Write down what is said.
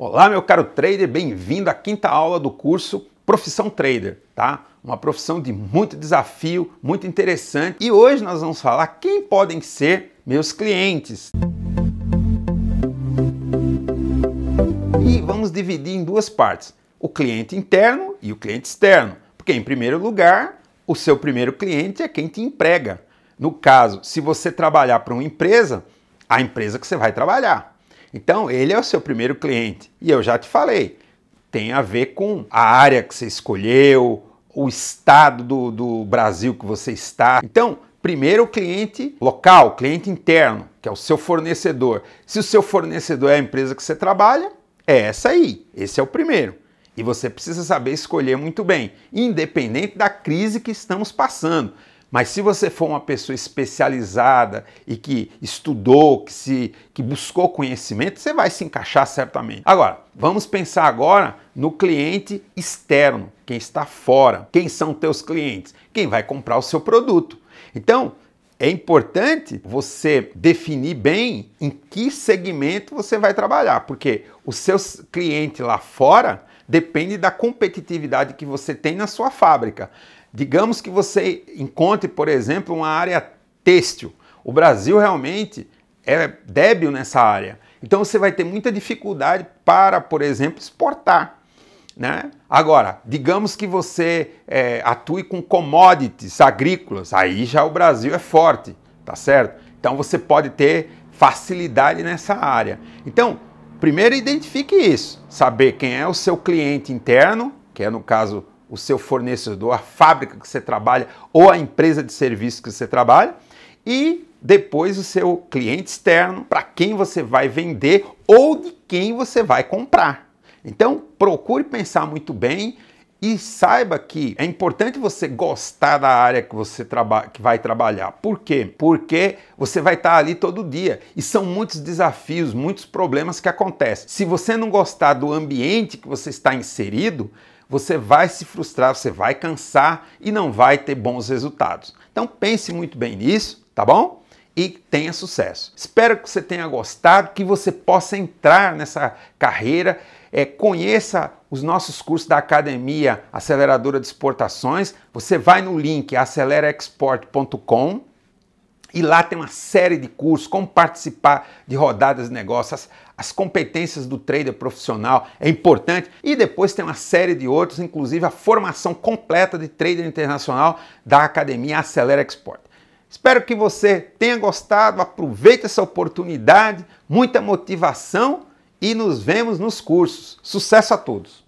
Olá, meu caro trader, bem-vindo à quinta aula do curso Profissão Trader, tá? Uma profissão de muito desafio, muito interessante. E hoje nós vamos falar quem podem ser meus clientes. E vamos dividir em duas partes: o cliente interno e o cliente externo. Porque em primeiro lugar, o seu primeiro cliente é quem te emprega. No caso, se você trabalhar para uma empresa, a empresa que você vai trabalhar. Então, ele é o seu primeiro cliente. E eu já te falei, tem a ver com a área que você escolheu, o estado do, do Brasil que você está. Então, primeiro o cliente local, cliente interno, que é o seu fornecedor. Se o seu fornecedor é a empresa que você trabalha, é essa aí. Esse é o primeiro. E você precisa saber escolher muito bem, independente da crise que estamos passando. Mas se você for uma pessoa especializada e que estudou, que, se, que buscou conhecimento, você vai se encaixar certamente. Agora, vamos pensar agora no cliente externo, quem está fora. Quem são teus clientes? Quem vai comprar o seu produto. Então, é importante você definir bem em que segmento você vai trabalhar, porque o seu cliente lá fora depende da competitividade que você tem na sua fábrica. Digamos que você encontre, por exemplo, uma área têxtil. O Brasil realmente é débil nessa área. Então você vai ter muita dificuldade para, por exemplo, exportar. Né? Agora, digamos que você é, atue com commodities agrícolas, aí já o Brasil é forte, tá certo? Então você pode ter facilidade nessa área. Então, primeiro identifique isso, saber quem é o seu cliente interno, que é no caso o seu fornecedor, a fábrica que você trabalha ou a empresa de serviço que você trabalha, e depois o seu cliente externo, para quem você vai vender ou de quem você vai comprar. Então, procure pensar muito bem e saiba que é importante você gostar da área que você que vai trabalhar. Por quê? Porque você vai estar tá ali todo dia e são muitos desafios, muitos problemas que acontecem. Se você não gostar do ambiente que você está inserido, você vai se frustrar, você vai cansar e não vai ter bons resultados. Então pense muito bem nisso, tá bom? E tenha sucesso. Espero que você tenha gostado, que você possa entrar nessa carreira, é, conheça os nossos cursos da Academia Aceleradora de Exportações. Você vai no link aceleraexport.com e lá tem uma série de cursos, como participar de rodadas de negócios, as competências do trader profissional é importante e depois tem uma série de outros, inclusive a formação completa de trader internacional da academia Acelera Export. Espero que você tenha gostado, aproveite essa oportunidade, muita motivação e nos vemos nos cursos. Sucesso a todos!